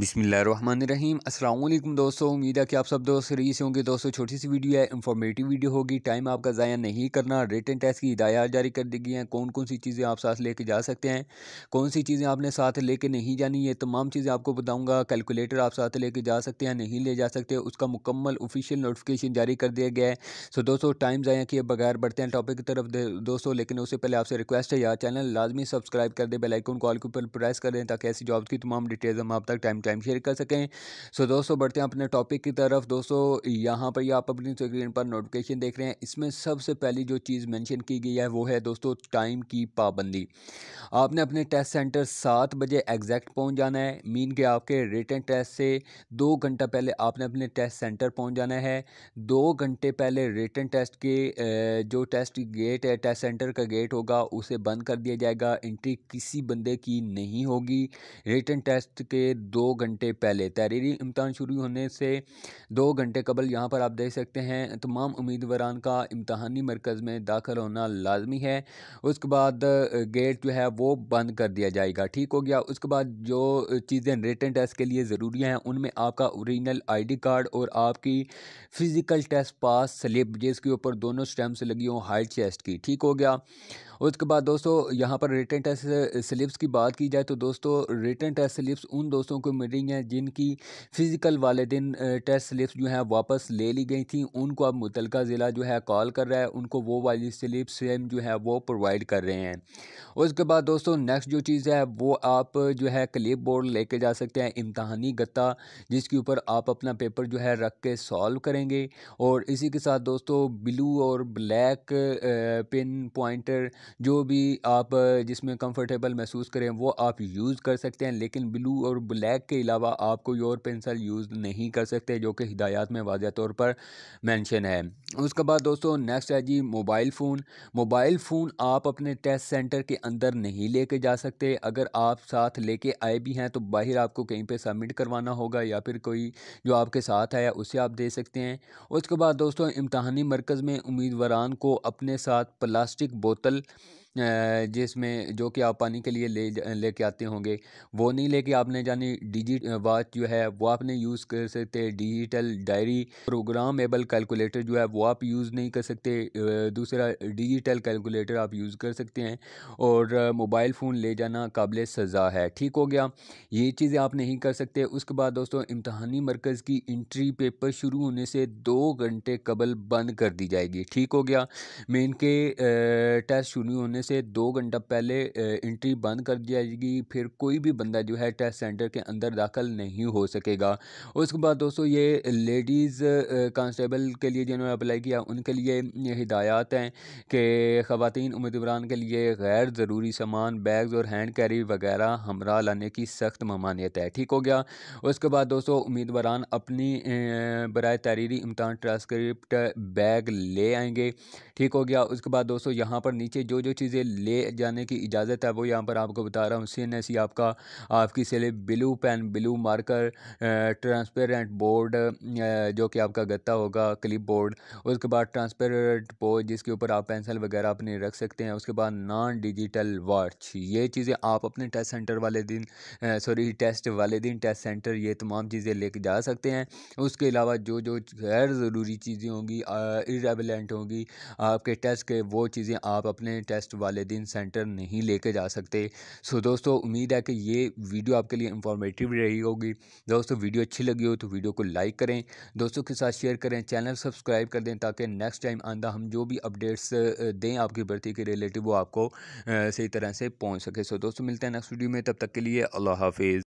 बिसमीम अल्लाम दोस्तों उम्मीद है कि आप सब दोस्त रही से होंगे दोस्तों छोटी सी वीडियो है इंफॉर्मेटिव वीडियो होगी टाइम आपका ज़ाया नहीं करना रिटर्न टेस्ट की हिदायत जारी कर दी गई हैं कौन कौन सी चीज़ें आप साथ लेके जा सकते हैं कौन सी चीज़ें आपने साथ लेके नहीं जानी ये तमाम चीज़ें आपको बताऊँगा कैलकुलेटर आप साथ लेके जा सकते हैं नहीं ले जा सकते उसका मुकम्मल ऑफिशियल नोटिफिकेशन जारी कर दिया गया है सो दोस्तों टाइम ज़ाया किए बगैर बढ़ते हैं टॉपिक की तरफ दोस्तों लेकिन उससे पहले आपसे रिक्वेस्ट है यार चैनल लाजमी सब्सक्राइब कर दें बेलाइकन कॉल के ऊपर प्रेस कर दें ताकि ऐसी जॉब की तमाम डिटेल्स हम आप तक टाइम टाइम शेयर कर सकें सो दोस्तों बढ़ते हैं अपने टॉपिक की तरफ दोस्तों यहाँ पर आप अपनी स्क्रीन पर नोटिफिकेशन देख रहे हैं इसमें सबसे पहली जो चीज़ मैंशन की गई है वो है दोस्तों टाइम की पाबंदी आपने अपने टेस्ट सेंटर सात बजे एग्जैक्ट पहुँच जाना है मीन के आपके रिटर्न टेस्ट से दो घंटा पहले आपने अपने टेस्ट सेंटर पहुँच जाना है दो घंटे पहले रिटर्न टेस्ट के जो टेस्ट गेट है टेस्ट सेंटर का गेट होगा उसे बंद कर दिया जाएगा एंट्री किसी बंदे की नहीं होगी रिटर्न टेस्ट के दो दो घंटे पहले तहरीरी इम्तहान शुरू होने से दो घंटे कबल यहाँ पर आप देख सकते हैं तमाम उम्मीदवारान का इम्तहानी मरकज़ में दाखिल होना लाजमी है उसके बाद गेट जो है वो बंद कर दिया जाएगा ठीक हो गया उसके बाद जो चीज़ें रिटर्न टेस्ट के लिए ज़रूरी हैं उनमें आपका औरिजिनल डी कार्ड और आपकी फ़िज़िकल टेस्ट पास स्लिप जिसके ऊपर दोनों स्टैम्प्स लगी हों हाइट चेस्ट की ठीक हो गया उसके बाद दोस्तों यहाँ पर रिटर्न टेस्ट स्लिप्स की बात की जाए तो दोस्तों रिटर्न टेस्ट स्लिप्स उन दोस्तों को मिल रही हैं जिनकी फ़िज़िकल वाले दिन टेस्ट uh, स्लिप्स जो हैं वापस ले ली गई थी उनको अब मुतल ज़िला जो है कॉल कर रहा है उनको वो वाली स्लिप सेम जो है वो प्रोवाइड कर रहे हैं उसके बाद दोस्तों नेक्स्ट जो चीज़ है वो आप जो है क्लिप बोर्ड लेके जा सकते हैं इम्तहानी गत्ता जिसके ऊपर आप अपना पेपर जो है रख के सॉल्व करेंगे और इसी के साथ दोस्तों ब्लू और ब्लैक पिन पॉइंटर जो भी आप जिसमें कंफर्टेबल महसूस करें वो आप यूज़ कर सकते हैं लेकिन ब्लू और ब्लैक के अलावा आप कोई और पेंसिल यूज़ नहीं कर सकते जो कि हिदायत में वाजह तौर पर मैंशन है उसके बाद दोस्तों नेक्स्ट है जी मोबाइल फ़ोन मोबाइल फ़ोन आप अपने टेस्ट सेंटर के अंदर नहीं लेके जा सकते अगर आप साथ लेके आए भी हैं तो बाहर आपको कहीं पे सबमिट करवाना होगा या फिर कोई जो आपके साथ आया उसे आप दे सकते हैं उसके बाद दोस्तों इम्तहानी मरकज़ में उम्मीदवार को अपने साथ प्लास्टिक बोतल जिसमें जो कि आप पानी के लिए ले लेके आते होंगे वो नहीं लेके आपने जानी डिजी वॉच जो है वो आपने यूज़ कर सकते डिजिटल डायरी प्रोग्रामेबल कैलकुलेटर जो है वो आप यूज़ नहीं कर सकते दूसरा डिजिटल कैलकुलेटर आप यूज़ कर सकते हैं और मोबाइल फ़ोन ले जाना काबिल सज़ा है ठीक हो गया ये चीज़ें आप नहीं कर सकते उसके बाद दोस्तों इम्तहानी मरकज़ की इंट्री पेपर शुरू होने से दो घंटे कबल बंद कर दी जाएगी ठीक हो गया मेन के टेस्ट शुरू होने होने से दो घंटा पहले एंट्री बंद कर दी जाएगी फिर कोई भी बंदा जो है टेस्ट सेंटर के अंदर दाखिल नहीं हो सकेगा उसके बाद दोस्तों ये लेडीज़ कांस्टेबल के लिए जिन्होंने अप्लाई किया उनके लिए हिदायत हैं कि ख़वान उम्मीदवार के लिए गैर ज़रूरी सामान बैग्स और हैंड कैरी वगैरह हमरा लाने की सख्त ममानियत है ठीक हो गया उसके बाद दोस्तों उम्मीदवार अपनी बर तहरीरी इम्तान ट्रांसक्रिप्ट बैग ले आएंगे ठीक हो गया उसके बाद दोस्तों यहाँ पर नीचे जो जो चीज़ चीज़ें ले जाने की इजाज़त है वो यहाँ पर आपको बता रहा हूँ सी एन एस सी आपका आपकी सेले blue pen blue marker transparent board जो कि आपका गत्ता होगा क्लिप बोर्ड उसके बाद ट्रांसपेरेंट बोर्ड जिसके ऊपर आप पेंसिल वगैरह अपनी रख सकते हैं उसके बाद नॉन डिजिटल वॉच ये चीज़ें आप अपने टेस्ट सेंटर वाले दिन सॉरी टेस्ट वाले दिन टेस्ट सेंटर ये तमाम चीज़ें लेके जा सकते हैं उसके अलावा जो जो गैर ज़रूरी चीज़ें होंगी इरेवलेंट होंगी आपके टेस्ट के वो चीज़ें आप अपने टेस्ट वाले दिन सेंटर नहीं लेके जा सकते सो दोस्तों उम्मीद है कि ये वीडियो आपके लिए इंफॉर्मेटिव रही होगी दोस्तों वीडियो अच्छी लगी हो तो वीडियो को लाइक करें दोस्तों के साथ शेयर करें चैनल सब्सक्राइब कर दें ताकि नेक्स्ट टाइम आंदा हम जो भी अपडेट्स दें आपकी भर्ती के रिलेटिव वो आपको सही तरह से पहुँच सके सो दोस्तों मिलते हैं नेक्स्ट वीडियो में तब तक के लिए अल्लाह हाफिज़